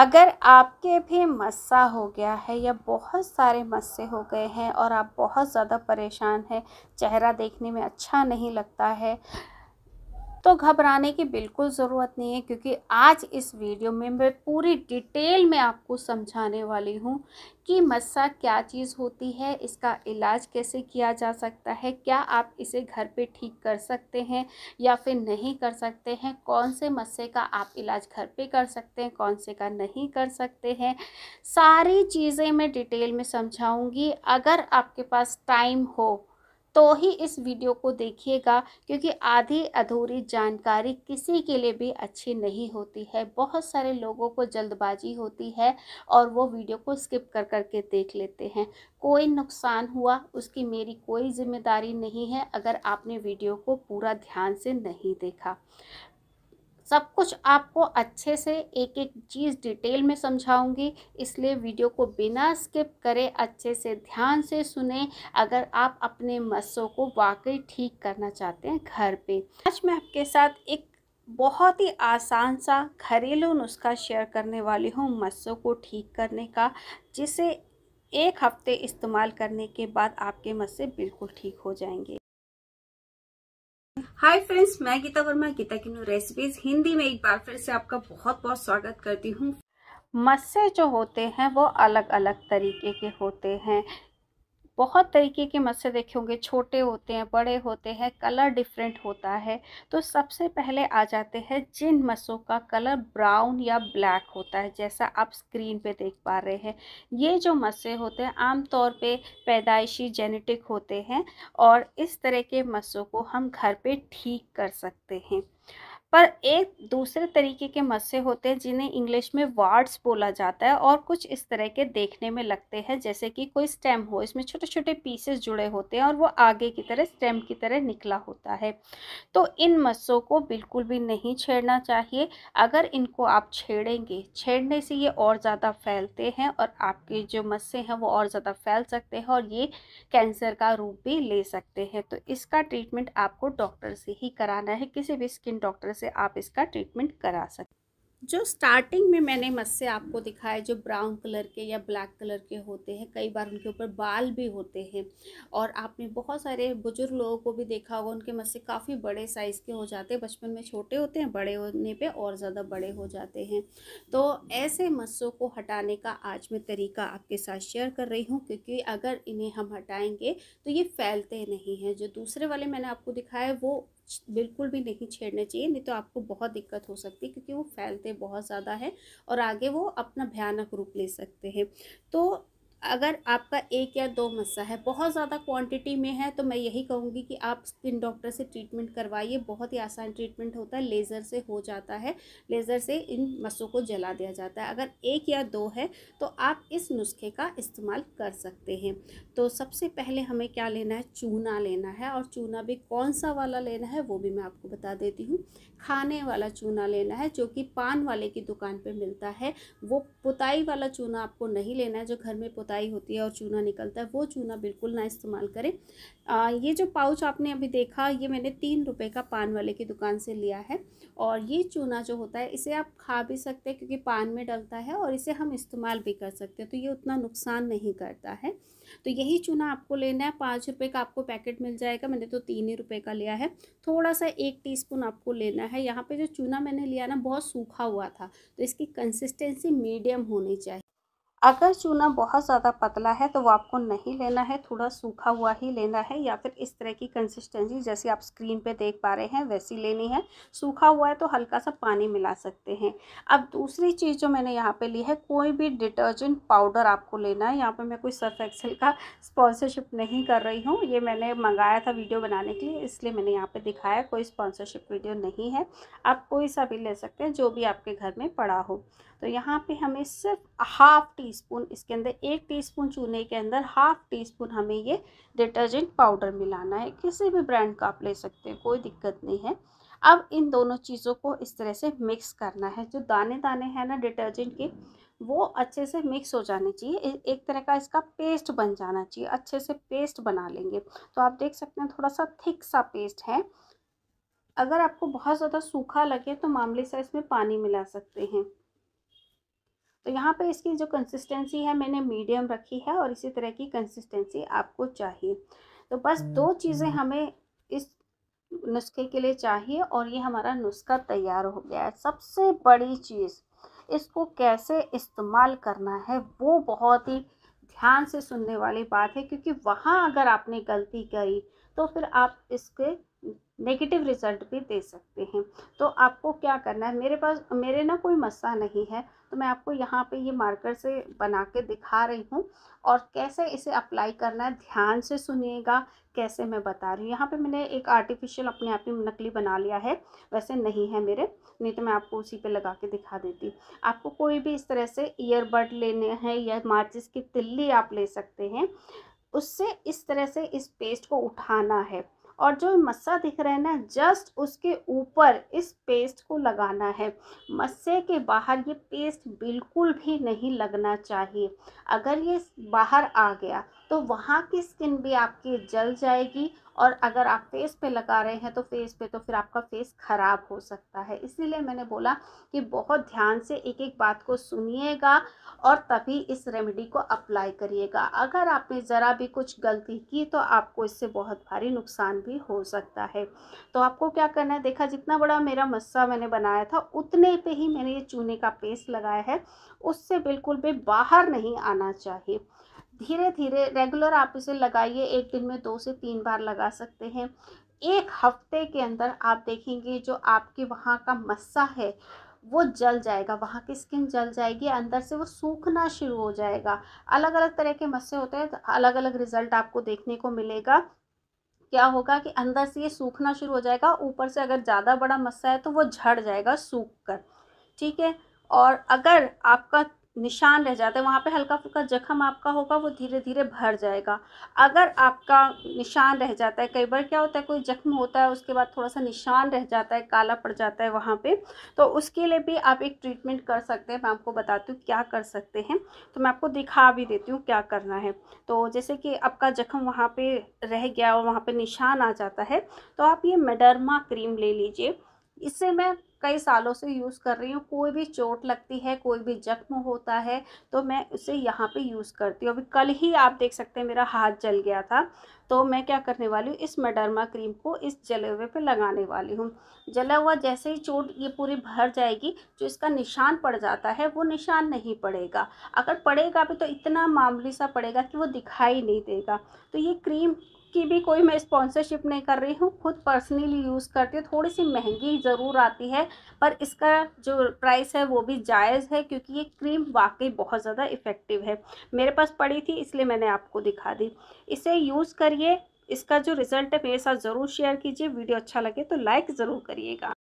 अगर आपके भी मस्सा हो गया है या बहुत सारे मस्से हो गए हैं और आप बहुत ज़्यादा परेशान हैं चेहरा देखने में अच्छा नहीं लगता है तो घबराने की बिल्कुल ज़रूरत नहीं है क्योंकि आज इस वीडियो में मैं पूरी डिटेल में आपको समझाने वाली हूँ कि मस्सा क्या चीज़ होती है इसका इलाज कैसे किया जा सकता है क्या आप इसे घर पे ठीक कर सकते हैं या फिर नहीं कर सकते हैं कौन से मस्से का आप इलाज घर पे कर सकते हैं कौन से का नहीं कर सकते हैं सारी चीज़ें मैं डिटेल में समझाऊँगी अगर आपके पास टाइम हो तो ही इस वीडियो को देखिएगा क्योंकि आधी अधूरी जानकारी किसी के लिए भी अच्छी नहीं होती है बहुत सारे लोगों को जल्दबाजी होती है और वो वीडियो को स्किप कर करके देख लेते हैं कोई नुकसान हुआ उसकी मेरी कोई जिम्मेदारी नहीं है अगर आपने वीडियो को पूरा ध्यान से नहीं देखा सब कुछ आपको अच्छे से एक एक चीज़ डिटेल में समझाऊंगी इसलिए वीडियो को बिना स्किप करें अच्छे से ध्यान से सुने अगर आप अपने मसों को वाकई ठीक करना चाहते हैं घर पे आज मैं आपके साथ एक बहुत ही आसान सा घरेलू नुस्खा शेयर करने वाली हूँ मसों को ठीक करने का जिसे एक हफ्ते इस्तेमाल करने के बाद आपके मस्से बिल्कुल ठीक हो जाएंगे हाय फ्रेंड्स मैं गीता वर्मा गीता किन्नू रेसिपीज हिंदी में एक बार फिर से आपका बहुत बहुत स्वागत करती हूँ मस्से जो होते हैं वो अलग अलग तरीके के होते हैं बहुत तरीके के मत्स्य देखे होंगे छोटे होते हैं बड़े होते हैं कलर डिफरेंट होता है तो सबसे पहले आ जाते हैं जिन मस्सों का कलर ब्राउन या ब्लैक होता है जैसा आप स्क्रीन पे देख पा रहे हैं ये जो मस्से होते हैं आमतौर पे पैदाइशी जेनेटिक होते हैं और इस तरह के मस्सों को हम घर पे ठीक कर सकते हैं पर एक दूसरे तरीके के मस्से होते हैं जिन्हें इंग्लिश में वार्ड्स बोला जाता है और कुछ इस तरह के देखने में लगते हैं जैसे कि कोई स्टेम हो इसमें छोटे छोटे पीसेस जुड़े होते हैं और वो आगे की तरह स्टेम की तरह निकला होता है तो इन मस्सों को बिल्कुल भी नहीं छेड़ना चाहिए अगर इनको आप छेड़ेंगे छेड़ने से ये और ज़्यादा फैलते हैं और आपके जो मस्से हैं वो और ज़्यादा फैल सकते हैं और ये कैंसर का रूप भी ले सकते हैं तो इसका ट्रीटमेंट आपको डॉक्टर से ही कराना है किसी भी स्किन डॉक्टर से आप इसका ट्रीटमेंट करा सकते जो स्टार्टिंग में मैंने मस्से आपको दिखाए जो ब्राउन कलर के या ब्लैक कलर के होते हैं कई बार उनके ऊपर बाल भी होते हैं और आपने बहुत सारे बुजुर्ग लोगों को भी देखा होगा उनके मस्से काफ़ी बड़े साइज़ के हो जाते हैं बचपन में छोटे होते हैं बड़े होने पे और ज़्यादा बड़े हो जाते हैं तो ऐसे मस्सों को हटाने का आज मैं तरीका आपके साथ शेयर कर रही हूँ क्योंकि अगर इन्हें हम हटाएँगे तो ये फैलते नहीं हैं जो दूसरे वाले मैंने आपको दिखाए वो बिल्कुल भी नहीं छेड़ने चाहिए नहीं तो आपको बहुत दिक्कत हो सकती है क्योंकि वो फैलते बहुत ज़्यादा है और आगे वो अपना भयानक रूप ले सकते हैं तो अगर आपका एक या दो मस्सा है बहुत ज़्यादा क्वांटिटी में है तो मैं यही कहूँगी कि आप स्किन डॉक्टर से ट्रीटमेंट करवाइए बहुत ही आसान ट्रीटमेंट होता है लेज़र से हो जाता है लेज़र से इन मस्सों को जला दिया जाता है अगर एक या दो है तो आप इस नुस्खे का इस्तेमाल कर सकते हैं तो सबसे पहले हमें क्या लेना है चूना लेना है और चूना भी कौन सा वाला लेना है वो भी मैं आपको बता देती हूँ खाने वाला चूना लेना है जो कि पान वाले की दुकान पर मिलता है वो पुताई वाला चूना आपको नहीं लेना है जो घर में पुता खुदाई होती है और चूना निकलता है वो चूना बिल्कुल ना इस्तेमाल करें आ, ये जो पाउच आपने अभी देखा ये मैंने तीन रुपये का पान वाले की दुकान से लिया है और ये चूना जो होता है इसे आप खा भी सकते हैं क्योंकि पान में डलता है और इसे हम इस्तेमाल भी कर सकते हैं तो ये उतना नुकसान नहीं करता है तो यही चूना आपको लेना है पाँच रुपये का आपको पैकेट मिल जाएगा मैंने तो तीन ही रुपये का लिया है थोड़ा सा एक टीस्पून आपको लेना है यहाँ पे जो चूना मैंने लिया ना बहुत सूखा हुआ था तो इसकी कंसिस्टेंसी मीडियम होनी चाहिए अगर चूना बहुत ज़्यादा पतला है तो वो आपको नहीं लेना है थोड़ा सूखा हुआ ही लेना है या फिर इस तरह की कंसिस्टेंसी जैसे आप स्क्रीन पे देख पा रहे हैं वैसी लेनी है सूखा हुआ है तो हल्का सा पानी मिला सकते हैं अब दूसरी चीज़ जो मैंने यहाँ पे ली है कोई भी डिटर्जेंट पाउडर आपको लेना है यहाँ पर मैं कोई सर्फ एक्सल का स्पॉन्सरशिप नहीं कर रही हूँ ये मैंने मंगाया था वीडियो बनाने के लिए इसलिए मैंने यहाँ पर दिखाया कोई स्पॉन्सरशिप वीडियो नहीं है आप कोई सा भी ले सकते हैं जो भी आपके घर में पड़ा हो तो यहाँ पर हमें सिर्फ हाफ टी टीस्पून इसके अंदर एक टीस्पून चूने के अंदर हाफ टी स्पून हमें ये डिटर्जेंट पाउडर मिलाना है किसी भी ब्रांड का आप ले सकते हैं कोई दिक्कत नहीं है अब इन दोनों चीज़ों को इस तरह से मिक्स करना है जो दाने दाने हैं ना डिटर्जेंट के वो अच्छे से मिक्स हो जाने चाहिए एक तरह का इसका पेस्ट बन जाना चाहिए अच्छे से पेस्ट बना लेंगे तो आप देख सकते हैं थोड़ा सा थिक सा पेस्ट है अगर आपको बहुत ज़्यादा सूखा लगे तो मामले से इसमें पानी मिला सकते हैं तो यहाँ पे इसकी जो कंसिस्टेंसी है मैंने मीडियम रखी है और इसी तरह की कंसिस्टेंसी आपको चाहिए तो बस दो हम्म, चीज़ें हम्म। हमें इस नुस्खे के लिए चाहिए और ये हमारा नुस्खा तैयार हो गया है सबसे बड़ी चीज़ इसको कैसे इस्तेमाल करना है वो बहुत ही ध्यान से सुनने वाली बात है क्योंकि वहाँ अगर आपने गलती करी तो फिर आप इसके नेगेटिव रिज़ल्ट भी दे सकते हैं तो आपको क्या करना है मेरे पास मेरे ना कोई मस्सा नहीं है तो मैं आपको यहाँ पे ये मार्कर से बना के दिखा रही हूँ और कैसे इसे अप्लाई करना है ध्यान से सुनिएगा कैसे मैं बता रही हूँ यहाँ पे मैंने एक आर्टिफिशियल अपने आप ही नकली बना लिया है वैसे नहीं है मेरे नहीं तो मैं आपको उसी पे लगा के दिखा देती आपको कोई भी इस तरह से ईयरबड लेने हैं या मार्चिस की तिल्ली आप ले सकते हैं उससे इस तरह से इस पेस्ट को उठाना है और जो मस्सा दिख रहा है ना जस्ट उसके ऊपर इस पेस्ट को लगाना है मस्से के बाहर ये पेस्ट बिल्कुल भी नहीं लगना चाहिए अगर ये बाहर आ गया तो वहाँ की स्किन भी आपकी जल जाएगी और अगर आप फेस पे लगा रहे हैं तो फेस पे तो फिर आपका फेस ख़राब हो सकता है इसीलिए मैंने बोला कि बहुत ध्यान से एक एक बात को सुनिएगा और तभी इस रेमेडी को अप्लाई करिएगा अगर आपने ज़रा भी कुछ गलती की तो आपको इससे बहुत भारी नुकसान भी हो सकता है तो आपको क्या करना है देखा जितना बड़ा मेरा मस्सा मैंने बनाया था उतने पर ही मैंने ये चूने का पेस्ट लगाया है उससे बिल्कुल भी बाहर नहीं आना चाहिए धीरे धीरे रेगुलर आप इसे लगाइए एक दिन में दो से तीन बार लगा सकते हैं एक हफ्ते के अंदर आप देखेंगे जो आपके वहाँ का मस्सा है वो जल जाएगा वहाँ की स्किन जल जाएगी अंदर से वो सूखना शुरू हो जाएगा अलग अलग तरह के मस्से होते हैं तो अलग अलग रिजल्ट आपको देखने को मिलेगा क्या होगा कि अंदर से ये सूखना शुरू हो जाएगा ऊपर से अगर ज़्यादा बड़ा मस्सा है तो वो झड़ जाएगा सूख कर ठीक है और अगर आपका निशान रह जाता है वहाँ पे हल्का फुल्का जख्म आपका होगा वो धीरे धीरे भर जाएगा अगर आपका निशान रह जाता है कई बार क्या होता है कोई जख्म होता है उसके बाद थोड़ा सा निशान रह जाता है काला पड़ जाता है वहाँ पे तो उसके लिए भी आप एक ट्रीटमेंट कर सकते हैं मैं आपको बताती हूँ क्या कर सकते हैं तो मैं आपको दिखा भी देती हूँ क्या करना है तो जैसे कि आपका जख्म वहाँ पर रह गया और वहाँ पर निशान आ जाता है तो आप ये मेडरमा क्रीम ले लीजिए इससे मैं कई सालों से यूज़ कर रही हूँ कोई भी चोट लगती है कोई भी जख्म होता है तो मैं उसे यहाँ पे यूज़ करती हूँ अभी कल ही आप देख सकते हैं मेरा हाथ जल गया था तो मैं क्या करने वाली हूँ इस मेडर्मा क्रीम को इस जले हुए पे लगाने वाली हूँ जला हुआ जैसे ही चोट ये पूरी भर जाएगी जो इसका निशान पड़ जाता है वो निशान नहीं पड़ेगा अगर पड़ेगा भी तो इतना मामूली सा पड़ेगा कि वो दिखाई नहीं देगा तो ये क्रीम की भी कोई मैं स्पॉन्सरशिप नहीं कर रही हूँ खुद पर्सनली यूज़ करती हूँ थोड़ी सी महंगी ज़रूर आती है पर इसका जो प्राइस है वो भी जायज़ है क्योंकि ये क्रीम वाकई बहुत ज़्यादा इफ़ेक्टिव है मेरे पास पड़ी थी इसलिए मैंने आपको दिखा दी इसे यूज़ करिए इसका जो रिज़ल्ट है मेरे साथ ज़रूर शेयर कीजिए वीडियो अच्छा लगे तो लाइक ज़रूर करिएगा